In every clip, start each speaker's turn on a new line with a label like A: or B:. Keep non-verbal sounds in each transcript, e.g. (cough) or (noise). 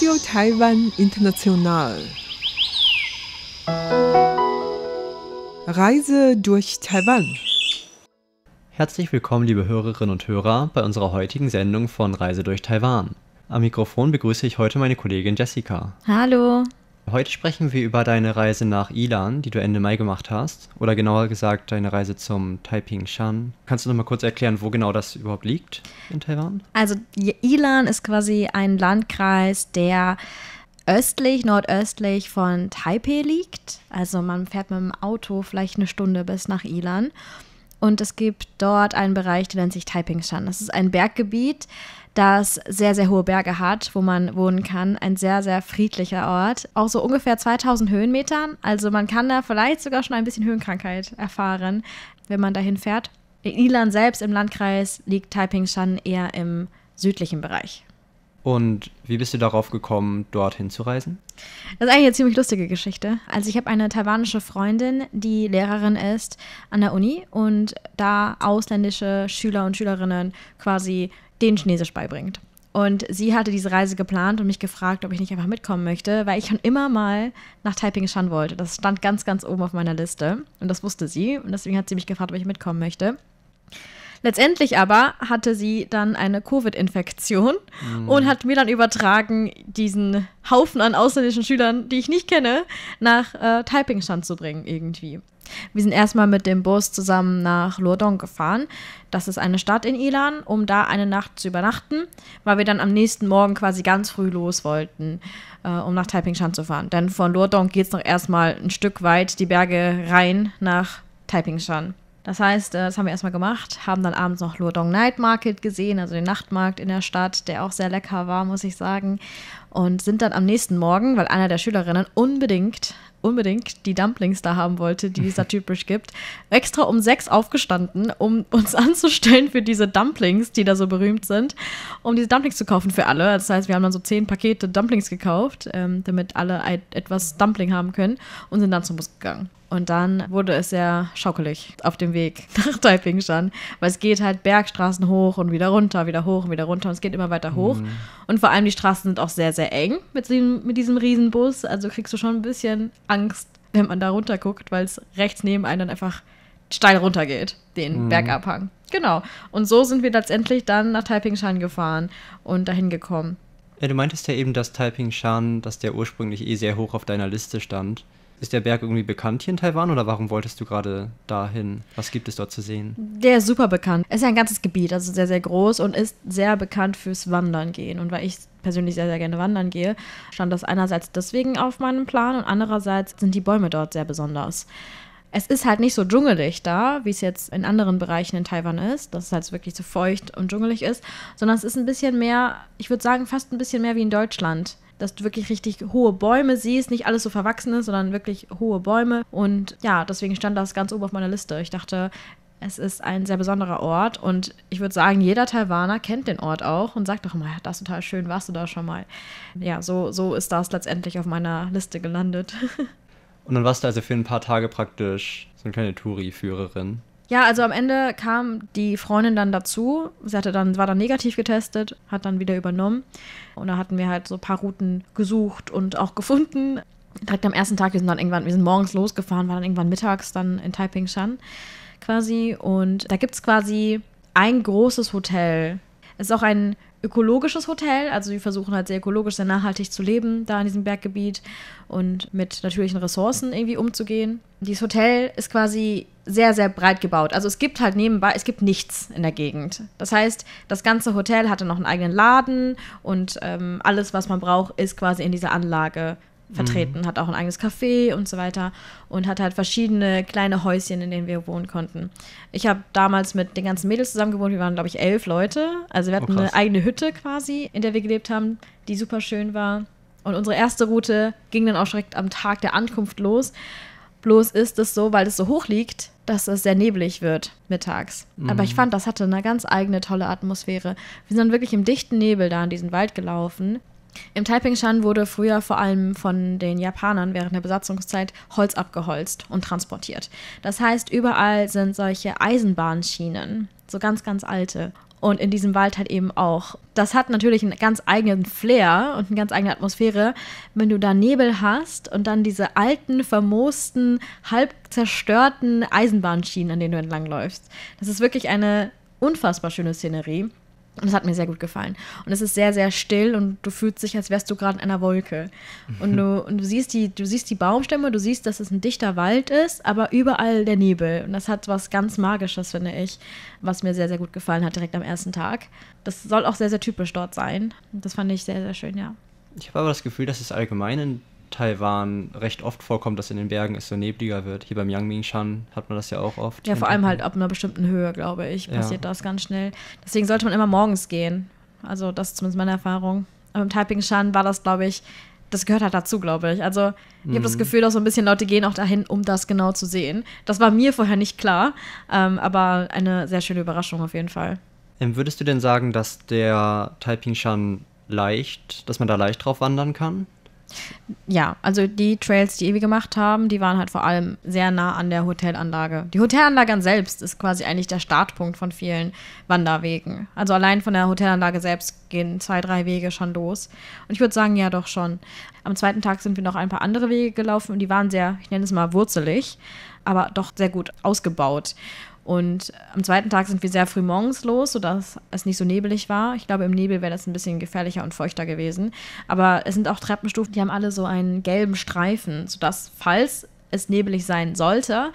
A: Radio Taiwan International.
B: Reise durch Taiwan.
A: Herzlich willkommen, liebe Hörerinnen und Hörer, bei unserer heutigen Sendung von Reise durch Taiwan. Am Mikrofon begrüße ich heute meine Kollegin Jessica. Hallo. Heute sprechen wir über deine Reise nach Ilan, die du Ende Mai gemacht hast. Oder genauer gesagt, deine Reise zum Taiping Shan. Kannst du noch mal kurz erklären, wo genau das überhaupt liegt in Taiwan? Also,
B: Ilan ist quasi ein Landkreis, der östlich, nordöstlich von Taipei liegt. Also, man fährt mit dem Auto vielleicht eine Stunde bis nach Ilan. Und es gibt dort einen Bereich, der nennt sich Taiping Shan. Das ist ein Berggebiet das sehr, sehr hohe Berge hat, wo man wohnen kann. Ein sehr, sehr friedlicher Ort. Auch so ungefähr 2000 Höhenmetern. Also man kann da vielleicht sogar schon ein bisschen Höhenkrankheit erfahren, wenn man dahin fährt. In Ilan selbst im Landkreis liegt Taiping Shan eher im südlichen
A: Bereich. Und wie bist du darauf gekommen, dorthin zu reisen?
B: Das ist eigentlich eine ziemlich lustige Geschichte. Also ich habe eine taiwanische Freundin, die Lehrerin ist an der Uni und da ausländische Schüler und Schülerinnen quasi den Chinesisch beibringt. Und sie hatte diese Reise geplant und mich gefragt, ob ich nicht einfach mitkommen möchte, weil ich schon immer mal nach Taiping schauen wollte. Das stand ganz, ganz oben auf meiner Liste und das wusste sie und deswegen hat sie mich gefragt, ob ich mitkommen möchte. Letztendlich aber hatte sie dann eine Covid-Infektion mhm. und hat mir dann übertragen, diesen Haufen an ausländischen Schülern, die ich nicht kenne, nach äh, Taipingstand zu bringen irgendwie. Wir sind erstmal mit dem Bus zusammen nach Lourdon gefahren. Das ist eine Stadt in Ilan, um da eine Nacht zu übernachten, weil wir dann am nächsten Morgen quasi ganz früh los wollten, äh, um nach Taipingshan zu fahren. Denn von Lourdon geht es noch erstmal ein Stück weit die Berge rein nach Taipingshan. Das heißt, äh, das haben wir erstmal gemacht, haben dann abends noch Luodong Night Market gesehen, also den Nachtmarkt in der Stadt, der auch sehr lecker war, muss ich sagen. Und sind dann am nächsten Morgen, weil einer der Schülerinnen unbedingt, unbedingt die Dumplings da haben wollte, die es da (laughs) typisch gibt, extra um sechs aufgestanden, um uns (laughs) anzustellen für diese Dumplings, die da so berühmt sind, um diese Dumplings zu kaufen für alle. Das heißt, wir haben dann so zehn Pakete Dumplings gekauft, ähm, damit alle etwas Dumpling haben können und sind dann zum Bus gegangen. Und dann wurde es sehr schaukelig auf dem Weg (laughs) nach Taiping Taipingshan, weil es geht halt Bergstraßen hoch und wieder runter, wieder hoch und wieder runter und es geht immer weiter hoch. Mhm. Und vor allem die Straßen sind auch sehr, sehr eng mit diesem, mit diesem Riesenbus, also kriegst du schon ein bisschen Angst, wenn man da runter guckt, weil es rechts neben einem dann einfach steil runter geht, den mhm. Bergabhang. Genau. Und so sind wir letztendlich dann nach Taiping Shan gefahren und dahin gekommen.
A: Ja, du meintest ja eben, dass Taiping Shan, dass der ursprünglich eh sehr hoch auf deiner Liste stand. Ist der Berg irgendwie bekannt hier in Taiwan oder warum wolltest du gerade dahin? Was gibt es dort zu sehen? Der
B: ist super bekannt. Es ist ja ein ganzes Gebiet, also sehr, sehr groß und ist sehr bekannt fürs Wandern gehen. Und weil ich persönlich sehr, sehr gerne wandern gehe, stand das einerseits deswegen auf meinem Plan und andererseits sind die Bäume dort sehr besonders. Es ist halt nicht so dschungelig da, wie es jetzt in anderen Bereichen in Taiwan ist, dass es halt wirklich so feucht und dschungelig ist, sondern es ist ein bisschen mehr, ich würde sagen, fast ein bisschen mehr wie in Deutschland dass du wirklich richtig hohe Bäume siehst, nicht alles so verwachsen ist, sondern wirklich hohe Bäume. Und ja, deswegen stand das ganz oben auf meiner Liste. Ich dachte, es ist ein sehr besonderer Ort und ich würde sagen, jeder Taiwaner kennt den Ort auch und sagt doch mal, das ist total schön, warst du da schon mal. Ja, so, so ist das letztendlich auf meiner Liste gelandet. (laughs)
A: Und dann warst du also für ein paar Tage praktisch so eine kleine Touri-Führerin.
B: Ja, also am Ende kam die Freundin dann dazu. Sie hatte dann, war dann negativ getestet, hat dann wieder übernommen. Und da hatten wir halt so ein paar Routen gesucht und auch gefunden. Direkt am ersten Tag, wir sind dann irgendwann, wir sind morgens losgefahren, waren dann irgendwann mittags dann in Shan quasi. Und da gibt es quasi ein großes Hotel. Es ist auch ein ökologisches Hotel. Also wir versuchen halt sehr ökologisch, sehr nachhaltig zu leben da in diesem Berggebiet und mit natürlichen Ressourcen irgendwie umzugehen. Dieses Hotel ist quasi sehr, sehr breit gebaut. Also es gibt halt nebenbei, es gibt nichts in der Gegend. Das heißt, das ganze Hotel hatte noch einen eigenen Laden und ähm, alles, was man braucht, ist quasi in dieser Anlage vertreten. Mhm. Hat auch ein eigenes Café und so weiter und hat halt verschiedene kleine Häuschen, in denen wir wohnen konnten. Ich habe damals mit den ganzen Mädels zusammen gewohnt. Wir waren, glaube ich, elf Leute. Also wir oh, hatten oh, eine eigene Hütte quasi, in der wir gelebt haben, die super schön war. Und unsere erste Route ging dann auch direkt am Tag der Ankunft los. Bloß ist es so, weil es so hoch liegt, dass es sehr neblig wird mittags. Mhm. Aber ich mhm. fand, das hatte eine ganz eigene tolle Atmosphäre. Wir sind wirklich im dichten Nebel da in diesen Wald gelaufen. Im Taipingshan wurde früher vor allem von den Japanern während der Besatzungszeit Holz abgeholzt und transportiert. Das heißt, überall sind solche Eisenbahnschienen, so ganz, ganz alte. Und in diesem Wald halt eben auch. Das hat natürlich einen ganz eigenen Flair und eine ganz eigene Atmosphäre, wenn du da Nebel hast und dann diese alten, vermoosten, halb zerstörten Eisenbahnschienen, an denen du entlangläufst. Das ist wirklich eine unfassbar schöne Szenerie. Und das hat mir sehr gut gefallen. Und es ist sehr, sehr still und du fühlst dich, als wärst du gerade in einer Wolke. Und du, (laughs) und du siehst die, du siehst die Baumstämme, du siehst, dass es ein dichter Wald ist, aber überall der Nebel. Und das hat was ganz Magisches, finde ich, was mir sehr, sehr gut gefallen hat, direkt am ersten Tag. Das soll auch sehr, sehr typisch dort sein. Und das fand ich sehr, sehr schön, ja.
A: Ich habe aber das Gefühl, dass es allgemein in Taiwan recht oft vorkommt, dass in den Bergen es so nebliger wird. Hier beim Yangmingshan hat man das ja auch oft. Ja, vor allem halt
B: ab einer bestimmten Höhe, glaube ich, passiert ja. das ganz schnell. Deswegen sollte man immer morgens gehen. Also das ist zumindest meine Erfahrung. Aber im Taipingshan war das, glaube ich, das gehört halt dazu, glaube ich. Also ich mhm. habe das Gefühl, dass so ein bisschen Leute gehen auch dahin, um das genau zu sehen. Das war mir vorher nicht klar, ähm, aber eine sehr schöne Überraschung auf jeden Fall.
A: Ähm, würdest du denn sagen, dass der Taipingshan leicht, dass man da leicht drauf wandern kann?
B: Ja, also die Trails, die wir gemacht haben, die waren halt vor allem sehr nah an der Hotelanlage. Die Hotelanlage an selbst ist quasi eigentlich der Startpunkt von vielen Wanderwegen. Also allein von der Hotelanlage selbst gehen zwei, drei Wege schon los. Und ich würde sagen, ja, doch schon. Am zweiten Tag sind wir noch ein paar andere Wege gelaufen und die waren sehr, ich nenne es mal wurzelig, aber doch sehr gut ausgebaut. Und am zweiten Tag sind wir sehr früh morgens los, sodass es nicht so nebelig war. Ich glaube, im Nebel wäre das ein bisschen gefährlicher und feuchter gewesen. Aber es sind auch Treppenstufen, die haben alle so einen gelben Streifen, sodass, falls es nebelig sein sollte,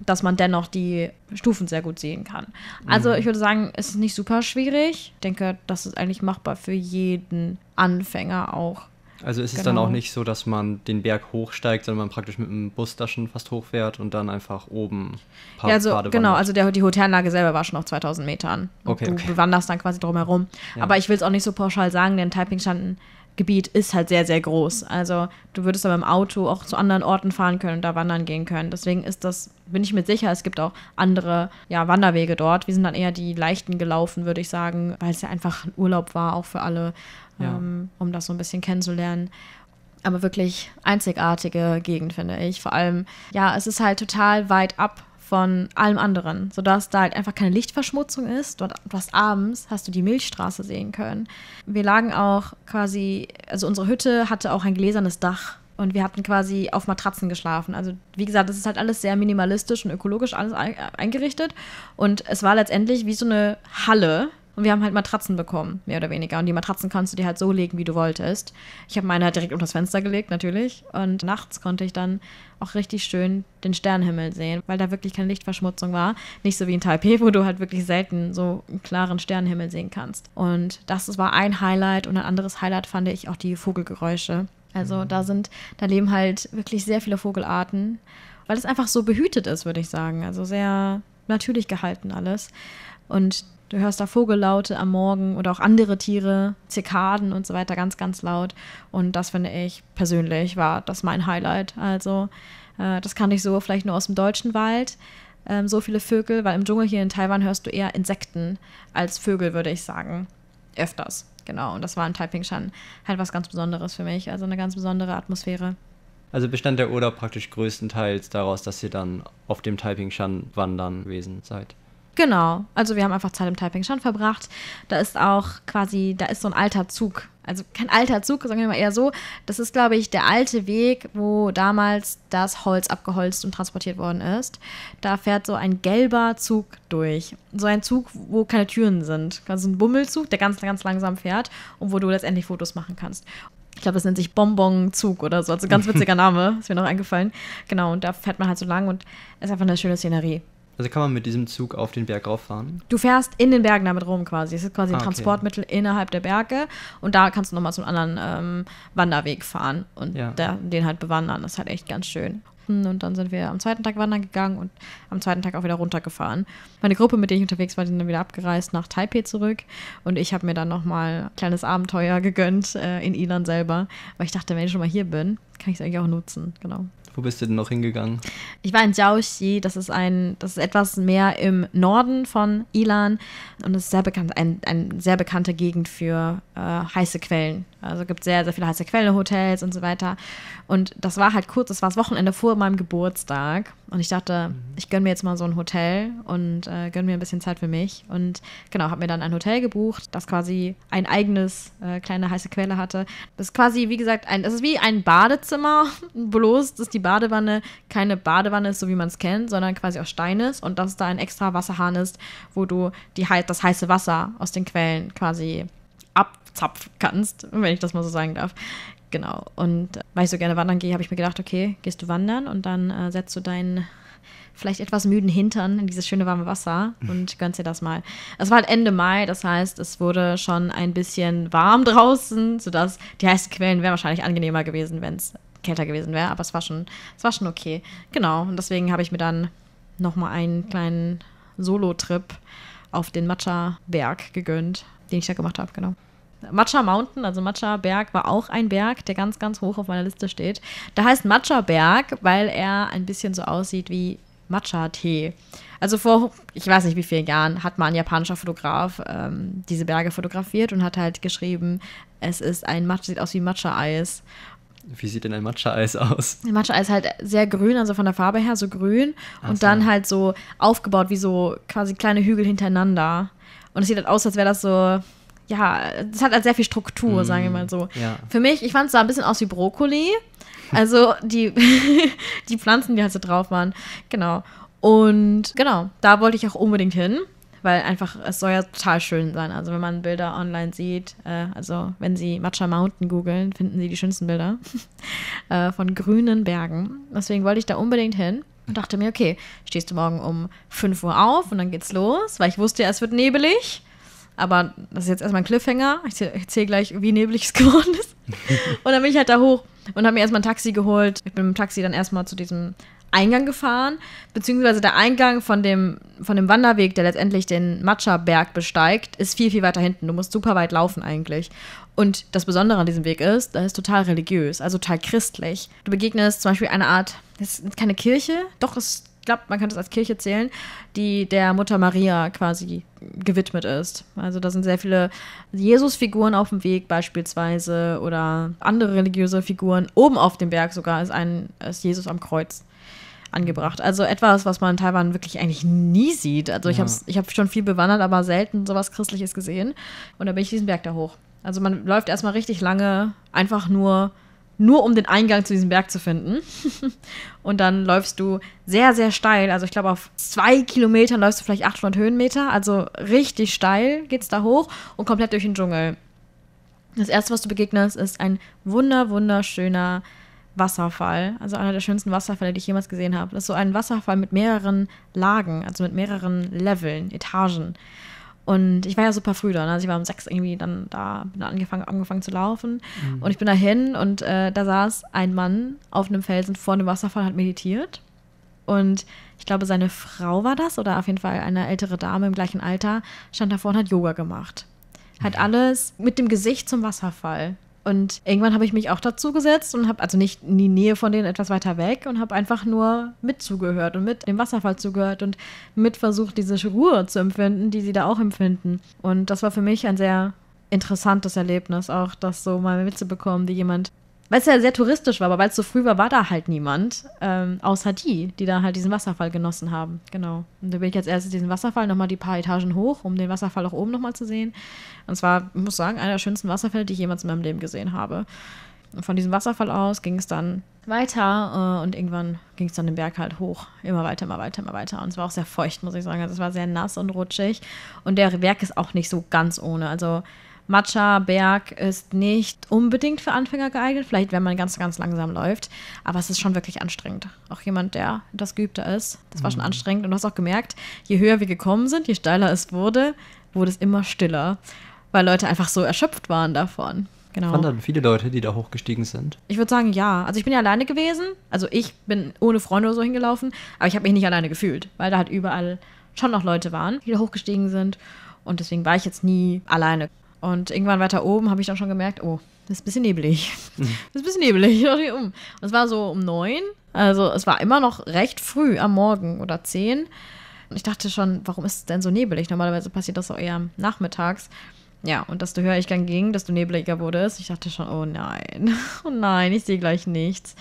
B: dass man dennoch die Stufen sehr gut sehen kann. Also mhm. ich würde sagen, es ist nicht super schwierig. Ich denke, das ist eigentlich machbar für jeden Anfänger auch. Also ist es genau. dann auch genau.
A: nicht so, dass man den Berg hochsteigt, sondern man praktisch mit dem Bus da schon fast hochfährt und dann einfach oben paar ja, also, Pfade Genau, also der,
B: die Hotelanlage selber war schon auf 2000 Metern. okay, du okay. wanderst dann quasi drumherum. Ja. Aber ich will es auch nicht so pauschal sagen, denn Taiping standen Gebiet ist halt sehr, sehr groß. Also du würdest aber im Auto auch zu anderen Orten fahren können und da wandern gehen können. Deswegen ist das, bin ich mir sicher, es gibt auch andere ja, Wanderwege dort. Wir sind dann eher die leichten gelaufen, würde ich sagen, weil es ja einfach ein Urlaub war, auch für alle, ja. ähm, um das so ein bisschen kennenzulernen aber wirklich einzigartige Gegend, finde ich. Vor allem, ja, es ist halt total weit ab von allem anderen, sodass da halt einfach keine Lichtverschmutzung ist. Dort, du hast abends, hast du die Milchstraße sehen können. Wir lagen auch quasi, also unsere Hütte hatte auch ein gläsernes Dach und wir hatten quasi auf Matratzen geschlafen. Also wie gesagt, das ist halt alles sehr minimalistisch und ökologisch alles eingerichtet und es war letztendlich wie so eine Halle, und wir haben halt Matratzen bekommen, mehr oder weniger. Und die Matratzen kannst du dir halt so legen, wie du wolltest. Ich habe meine halt direkt unter das Fenster gelegt, natürlich. Und nachts konnte ich dann auch richtig schön den Sternenhimmel sehen, weil da wirklich keine Lichtverschmutzung war. Nicht so wie in Taipei, wo du halt wirklich selten so einen klaren Sternenhimmel sehen kannst. Und das war ein Highlight. Und ein anderes Highlight fand ich auch die Vogelgeräusche. Also mhm. da sind, da leben halt wirklich sehr viele Vogelarten, weil es einfach so behütet ist, würde ich sagen. Also sehr natürlich gehalten alles. Und du hörst da Vogellaute am Morgen oder auch andere Tiere, Zikaden und so weiter ganz, ganz laut. Und das finde ich persönlich war das mein Highlight. Also äh, das kann ich so vielleicht nur aus dem deutschen Wald. Ähm, so viele Vögel, weil im Dschungel hier in Taiwan hörst du eher Insekten als Vögel, würde ich sagen. Öfters, genau. Und das war in Taipingshan halt was ganz Besonderes für mich. Also eine ganz besondere Atmosphäre.
A: Also bestand der Urlaub praktisch größtenteils daraus, dass ihr dann auf dem Taipingshan wandern gewesen seid.
B: Genau. Also wir haben einfach Zeit im Taiping Shan verbracht. Da ist auch quasi, da ist so ein alter Zug. Also kein alter Zug, sagen wir mal eher so. Das ist, glaube ich, der alte Weg, wo damals das Holz abgeholzt und transportiert worden ist. Da fährt so ein gelber Zug durch. So ein Zug, wo keine Türen sind. Also ein Bummelzug, der ganz, ganz langsam fährt und wo du letztendlich Fotos machen kannst. Ich glaube, das nennt sich Bonbonzug oder so. Also ganz witziger (laughs) Name, ist mir noch eingefallen. Genau, und da fährt man halt so lang und ist einfach eine schöne Szenerie.
A: Also kann man mit diesem Zug auf den Berg rauffahren?
B: Du fährst in den Bergen damit rum quasi. Es ist quasi ein ah, okay. Transportmittel innerhalb der Berge und da kannst du nochmal zum anderen ähm, Wanderweg fahren und ja. der, den halt bewandern. Das ist halt echt ganz schön. Und dann sind wir am zweiten Tag wandern gegangen und am zweiten Tag auch wieder runtergefahren. Meine Gruppe, mit der ich unterwegs war, sind dann wieder abgereist nach Taipei zurück. Und ich habe mir dann nochmal ein kleines Abenteuer (laughs) gegönnt äh, in Ilan selber, weil ich dachte, wenn ich schon mal hier bin, kann ich es eigentlich auch nutzen. Genau.
A: Wo bist du denn noch hingegangen?
B: Ich war in Jiaoxi, das ist ein, das ist etwas mehr im Norden von Ilan und es ist sehr bekannt, ein, ein sehr bekannte Gegend für äh, heiße Quellen. Also gibt sehr, sehr viele heiße Quellen, Hotels und so weiter. Und das war halt kurz, das war das Wochenende vor meinem Geburtstag. Und ich dachte, mhm. ich gönne mir jetzt mal so ein Hotel und äh, gönne mir ein bisschen Zeit für mich. Und genau, habe mir dann ein Hotel gebucht, das quasi ein eigenes äh, kleine heiße Quelle hatte. Das ist quasi, wie gesagt, ein, das ist wie ein Badezimmer, (laughs) bloß, dass die Badewanne keine Badewanne ist, so wie man es kennt, sondern quasi aus Stein ist und dass da ein extra Wasserhahn ist, wo du die, das heiße Wasser aus den Quellen quasi abzapfen kannst, wenn ich das mal so sagen darf. Genau. Und äh, weil ich so gerne wandern gehe, habe ich mir gedacht, okay, gehst du wandern und dann äh, setzt du deinen vielleicht etwas müden Hintern in dieses schöne warme Wasser und (laughs) gönnst dir das mal. Es war halt Ende Mai, das heißt, es wurde schon ein bisschen warm draußen, sodass die heißen Quellen wären wahrscheinlich angenehmer gewesen, wenn es kälter gewesen wäre, aber es war schon, es war schon okay. Genau, und deswegen habe ich mir dann nochmal einen kleinen Solo-Trip auf den Matcha-Berg gegönnt, den ich da gemacht habe, genau. Matcha Mountain, also Matcha Berg, war auch ein Berg, der ganz, ganz hoch auf meiner Liste steht. Da heißt Matcha Berg, weil er ein bisschen so aussieht wie Matcha-Tee. Also vor, ich weiß nicht wie vielen Jahren, hat mal ein japanischer Fotograf ähm, diese Berge fotografiert und hat halt geschrieben, es ist ein Matcha, sieht aus wie Matcha-Eis.
A: Wie sieht denn ein Matcha-Eis aus?
B: Matcha-Eis halt sehr grün, also von der Farbe her so grün. Ach und so. dann halt so aufgebaut wie so quasi kleine Hügel hintereinander. Und es sieht halt aus, als wäre das so, ja, es hat halt sehr viel Struktur, mm, sagen wir mal so. Ja. Für mich, ich fand es sah ein bisschen aus wie Brokkoli. Also (laughs) die, (laughs) die Pflanzen, die halt so drauf waren. Genau. Und genau, da wollte ich auch unbedingt hin weil einfach, es soll ja total schön sein. Also wenn man Bilder online sieht, äh, also wenn Sie Matcha Mountain googeln, finden Sie die schönsten Bilder (laughs) äh, von grünen Bergen. Deswegen wollte ich da unbedingt hin und dachte mir, okay, stehst du morgen um 5 Uhr auf und dann geht's los, weil ich wusste ja, es wird nebelig. Aber das ist jetzt erstmal ein Cliffhanger. Ich erzähle gleich, wie neblig es (laughs) geworden ist. Und dann bin ich halt da hoch und habe mir erstmal ein Taxi geholt. Ich bin mit dem Taxi dann erstmal zu diesem Eingang gefahren, beziehungsweise der Eingang von dem, von dem Wanderweg, der letztendlich den Matcha-Berg besteigt, ist viel, viel weiter hinten. Du musst super weit laufen eigentlich. Und das Besondere an diesem Weg ist, er ist total religiös, also total christlich. Du begegnest zum Beispiel eine Art, das ist keine Kirche, doch ist glaube, man kann das als Kirche zählen, die der Mutter Maria quasi gewidmet ist. Also da sind sehr viele Jesusfiguren auf dem Weg beispielsweise oder andere religiöse Figuren. Oben auf dem Berg sogar ist, ein, ist Jesus am Kreuz angebracht. Also etwas, was man in Taiwan wirklich eigentlich nie sieht. Also ja. ich habe ich hab schon viel bewandert, aber selten sowas Christliches gesehen. Und da bin ich diesen Berg da hoch. Also man läuft erstmal richtig lange einfach nur nur um den Eingang zu diesem Berg zu finden. (laughs) und dann läufst du sehr, sehr steil. Also ich glaube, auf zwei Kilometern läufst du vielleicht 800 Höhenmeter. Also richtig steil geht es da hoch und komplett durch den Dschungel. Das erste, was du begegnest, ist ein wunder, wunderschöner Wasserfall. Also einer der schönsten Wasserfälle, die ich jemals gesehen habe. Das ist so ein Wasserfall mit mehreren Lagen, also mit mehreren Leveln, Etagen. Und ich war ja super früh da. Ne? Also ich war um sechs irgendwie dann da, bin dann angefangen, angefangen zu laufen. Mhm. Und ich bin da hin und äh, da saß ein Mann auf einem Felsen vor einem Wasserfall, hat meditiert. Und ich glaube, seine Frau war das oder auf jeden Fall eine ältere Dame im gleichen Alter, stand davor und hat Yoga gemacht. Hat mhm. alles mit dem Gesicht zum Wasserfall. Und irgendwann habe ich mich auch dazu gesetzt und habe, also nicht in die Nähe von denen etwas weiter weg und habe einfach nur mitzugehört und mit dem Wasserfall zugehört und mit versucht, diese Ruhe zu empfinden, die sie da auch empfinden. Und das war für mich ein sehr interessantes Erlebnis, auch das so mal mitzubekommen, wie jemand weil es ja sehr touristisch war, aber weil es so früh war, war da halt niemand, ähm, außer die, die da halt diesen Wasserfall genossen haben. Genau. Und da bin ich jetzt erst diesen Wasserfall nochmal die paar Etagen hoch, um den Wasserfall auch oben nochmal zu sehen. Und zwar, ich muss sagen, einer der schönsten Wasserfälle, die ich jemals in meinem Leben gesehen habe. Und von diesem Wasserfall aus ging es dann weiter äh, und irgendwann ging es dann den Berg halt hoch. Immer weiter, immer weiter, immer weiter. Und es war auch sehr feucht, muss ich sagen. Also es war sehr nass und rutschig. Und der Berg ist auch nicht so ganz ohne. Also Matcha Berg ist nicht unbedingt für Anfänger geeignet, vielleicht wenn man ganz, ganz langsam läuft. Aber es ist schon wirklich anstrengend. Auch jemand, der das geübter ist, das war schon mhm. anstrengend. Und du hast auch gemerkt, je höher wir gekommen sind, je steiler es wurde, wurde es immer stiller, weil Leute einfach so erschöpft waren davon. Genau. Waren
A: viele Leute, die da hochgestiegen sind?
B: Ich würde sagen, ja. Also ich bin ja alleine gewesen. Also ich bin ohne Freunde oder so hingelaufen, aber ich habe mich nicht alleine gefühlt, weil da halt überall schon noch Leute waren, die da hochgestiegen sind. Und deswegen war ich jetzt nie alleine. Und irgendwann weiter oben habe ich dann schon gemerkt, oh, das ist ein bisschen nebelig. Mhm. (laughs) Das ist ein bisschen nebelig. Und es war so um neun. Also es war immer noch recht früh am Morgen oder zehn. Und ich dachte schon, warum ist es denn so nebelig? Normalerweise passiert das auch eher nachmittags. Ja, und dass du höher ich dann ging, dass du nebeliger wurdest. Ich dachte schon, oh nein, (laughs) oh nein, ich sehe gleich nichts.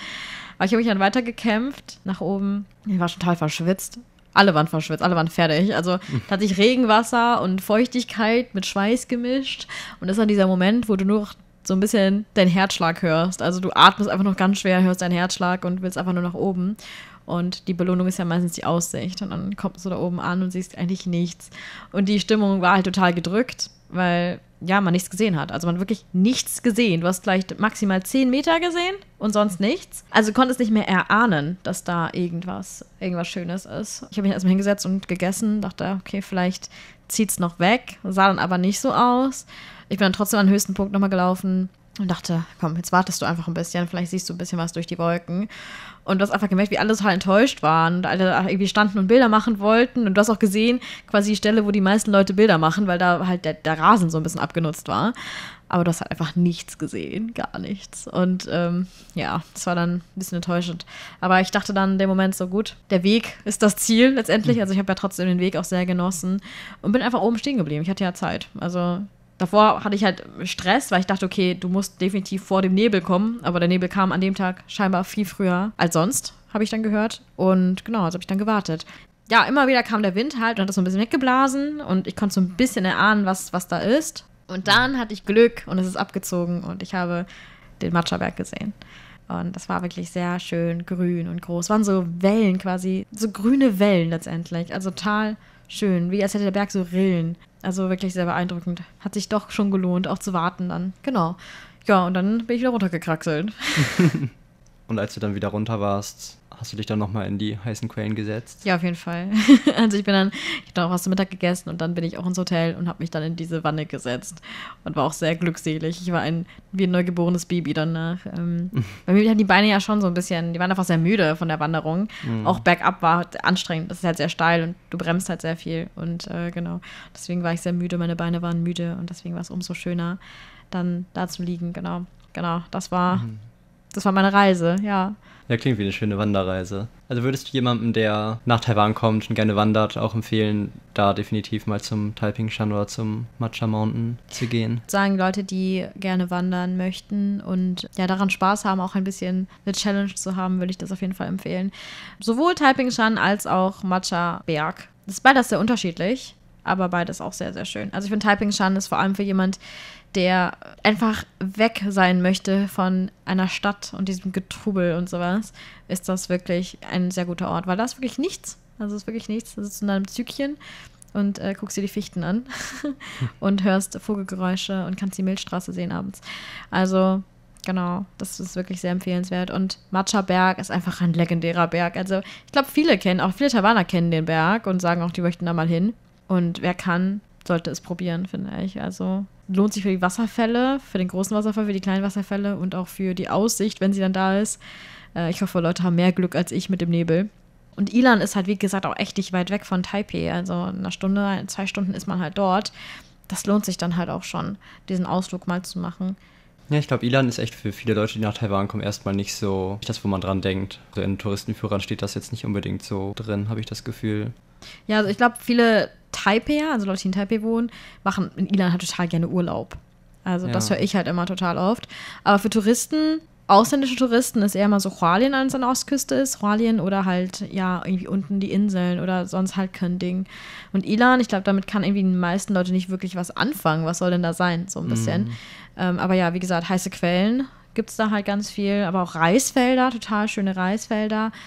B: Aber ich habe mich dann weitergekämpft nach oben. Ich war schon total verschwitzt alle waren verschwitzt, alle waren fertig. Also hm. da hat sich Regenwasser und Feuchtigkeit mit Schweiß gemischt. Und das ist dann dieser Moment, wo du nur noch so ein bisschen deinen Herzschlag hörst. Also du atmest einfach noch ganz schwer, hörst deinen Herzschlag und willst einfach nur nach oben. Und die Belohnung ist ja meistens die Aussicht. Und dann kommst du da oben an und siehst eigentlich nichts. Und die Stimmung war halt total gedrückt, weil ja, man nichts gesehen hat. Also man hat wirklich nichts gesehen. Du hast vielleicht maximal 10 Meter gesehen und sonst nichts. Also konntest nicht mehr erahnen, dass da irgendwas, irgendwas Schönes ist. Ich habe mich erstmal hingesetzt und gegessen, dachte, okay, vielleicht zieht es noch weg. Sah dann aber nicht so aus. Ich bin dann trotzdem an den höchsten Punkt nochmal gelaufen und dachte, komm, jetzt wartest du einfach ein bisschen, vielleicht siehst du ein bisschen was durch die Wolken. Und du hast einfach gemerkt, wie alle total enttäuscht waren und alle irgendwie standen und Bilder machen wollten. Und du hast auch gesehen, quasi die Stelle, wo die meisten Leute Bilder machen, weil da halt der, der Rasen so ein bisschen abgenutzt war. Aber du hast halt einfach nichts gesehen, gar nichts. Und ähm, ja, das war dann ein bisschen enttäuschend. Aber ich dachte dann in dem Moment so gut, der Weg ist das Ziel letztendlich. Mhm. Also ich habe ja trotzdem den Weg auch sehr genossen und bin einfach oben stehen geblieben. Ich hatte ja Zeit. Also Davor hatte ich halt Stress, weil ich dachte, okay, du musst definitiv vor dem Nebel kommen. Aber der Nebel kam an dem Tag scheinbar viel früher als sonst, habe ich dann gehört. Und genau, also habe ich dann gewartet. Ja, immer wieder kam der Wind halt und hat das so ein bisschen weggeblasen. Und ich konnte so ein bisschen erahnen, was, was da ist. Und dann hatte ich Glück und es ist abgezogen und ich habe den Matscherberg gesehen. Und das war wirklich sehr schön grün und groß. Es waren so Wellen quasi, so grüne Wellen letztendlich. Also total schön, wie als hätte der Berg so Rillen. Also wirklich sehr beeindruckend. Hat sich doch schon gelohnt, auch zu warten dann. Genau. Ja, und dann bin ich wieder runtergekraxelt.
A: (laughs) Und als du dann wieder runter warst, hast du dich dann nochmal in die heißen Quellen gesetzt?
B: Ja, auf jeden Fall. (laughs) Also ich bin dann, ich habe dann auch was zum Mittag gegessen und dann bin ich auch ins Hotel und habe mich dann in diese Wanne gesetzt und war auch sehr glückselig. Ich war ein wie ein neugeborenes Baby danach. Ähm, (laughs) bei mir haben die Beine ja schon so ein bisschen, die waren einfach sehr müde von der Wanderung. Mhm. Auch bergab war anstrengend, das ist halt sehr steil und du bremst halt sehr viel und äh, genau. Deswegen war ich sehr müde, meine Beine waren müde und deswegen war es umso schöner, dann da zu liegen. Genau, genau, das war. Mhm das war meine Reise, ja.
A: Ja, klingt wie eine schöne Wanderreise. Also würdest du jemandem, der nach Taiwan kommt und gerne wandert, auch empfehlen, da definitiv mal zum Taiping Shan oder zum Matcha Mountain zu gehen?
B: Sagen Leute, die gerne wandern möchten und ja daran Spaß haben, auch ein bisschen eine Challenge zu haben, würde ich das auf jeden Fall empfehlen. Sowohl Taiping Shan als auch Matcha Berg. Das ist beides sehr unterschiedlich aber beides auch sehr, sehr schön. Also ich finde Taiping Shan ist vor allem für jemand, der einfach weg sein möchte von einer Stadt und diesem Getrubel und sowas, ist das wirklich ein sehr guter Ort, weil da ist wirklich nichts. Also es ist wirklich nichts. Du sitzt in deinem Zügchen und äh, guckst dir die Fichten an (laughs) und hörst Vogelgeräusche und kannst die Milchstraße sehen abends. Also genau, das ist wirklich sehr empfehlenswert. Und Matcha Berg ist einfach ein legendärer Berg. Also ich glaube, viele kennen, auch viele Taiwaner kennen den Berg und sagen auch, die möchten da mal hin. Und wer kann, sollte es probieren, finde ich. Also lohnt sich für die Wasserfälle, für den großen Wasserfall, für die kleinen Wasserfälle und auch für die Aussicht, wenn sie dann da ist. Äh, ich hoffe, Leute haben mehr Glück als ich mit dem Nebel. Und Ilan ist halt, wie gesagt, auch echt nicht weit weg von Taipei. Also in einer Stunde, zwei Stunden ist man halt dort. Das lohnt sich dann halt auch schon, diesen Ausflug mal zu machen.
A: Ja, ich glaube, Ilan ist echt für viele Leute, die nach Taiwan kommen, erstmal nicht so das, wo man dran denkt. Also in Touristenführern steht das jetzt nicht unbedingt so drin, habe ich das Gefühl.
B: Ja, also ich glaube, viele Taipeer, also Leute, die in Taipei wohnen, machen in Ilan halt total gerne Urlaub. Also ja. das höre ich halt immer total oft. Aber für Touristen, ausländische Touristen, ist eher mal so Hualien als an der Ostküste ist. Hualien oder halt, ja, irgendwie unten die Inseln oder sonst halt kein Ding. Und Ilan, ich glaube, damit kann irgendwie die meisten Leute nicht wirklich was anfangen. Was soll denn da sein? So ein bisschen. Mhm. Ähm, aber ja, wie gesagt, heiße Quellen gibt es da halt ganz viel. Aber auch Reisfelder, total schöne Reisfelder.